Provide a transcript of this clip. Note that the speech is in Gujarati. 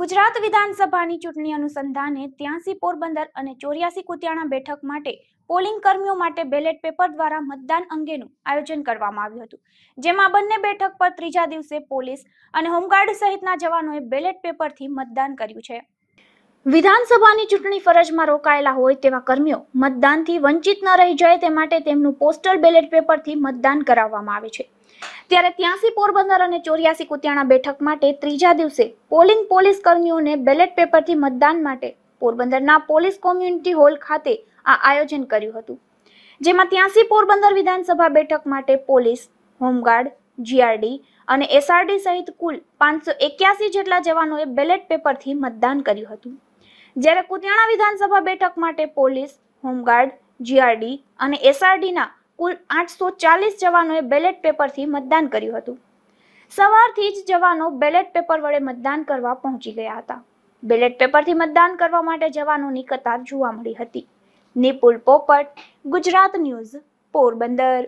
ગુજરાત વિધાનસભાની ચૂંટણી અનુસંધાને ત્યાંસી પોરબંદર અને ચોર્યાસી કુતિયાણા બેઠક માટે પોલિંગ કર્મીઓ માટે બેલેટ પેપર દ્વારા મતદાન અંગેનું આયોજન કરવામાં આવ્યું હતું જેમાં બંને બેઠક પર ત્રીજા દિવસે પોલીસ અને હોમગાર્ડ સહિતના જવાનોએ બેલેટ પેપરથી મતદાન કર્યું છે વિધાનસભાની ચૂંટણી ફરજમાં રોકાયેલા હોય તેવા કર્મીઓ મતદાનથી વંચિત ન રહી જાય તે માટે તેમનું પોસ્ટલ બેલેટ પેપરથી મતદાન કરાવવામાં આવે છે ત્યારે ત્યાંસી પોરબંદર અને ચોર્યાસી કુતિયાણા બેઠક માટે ત્રીજા દિવસે પોલિંગ પોલીસ કર્મીઓને બેલેટ પેપરથી મતદાન માટે પોરબંદરના પોલીસ કોમ્યુનિટી હોલ ખાતે આ આયોજન કર્યું હતું જેમાં ત્યાંસી પોરબંદર વિધાનસભા બેઠક માટે પોલીસ હોમગાર્ડ જીઆરડી અને એસઆરડી સહિત કુલ પાંચસો એક્યાસી જેટલા જવાનોએ બેલેટ પેપરથી મતદાન કર્યું હતું જ્યારે કુતિયાણા વિધાનસભા બેઠક માટે પોલીસ હોમગાર્ડ જીઆરડી અને એસઆરડીના કુલ આઠસો ચાલીસ જવાનોએ બેલેટ પેપરથી મતદાન કર્યું હતું સવારથી જ જવાનો બેલેટ પેપર વડે મતદાન કરવા પહોંચી ગયા હતા બેલેટ પેપરથી મતદાન કરવા માટે જવાનોની કતાર જોવા મળી હતી નિપુલ પોપટ ગુજરાત ન્યૂઝ પોરબંદર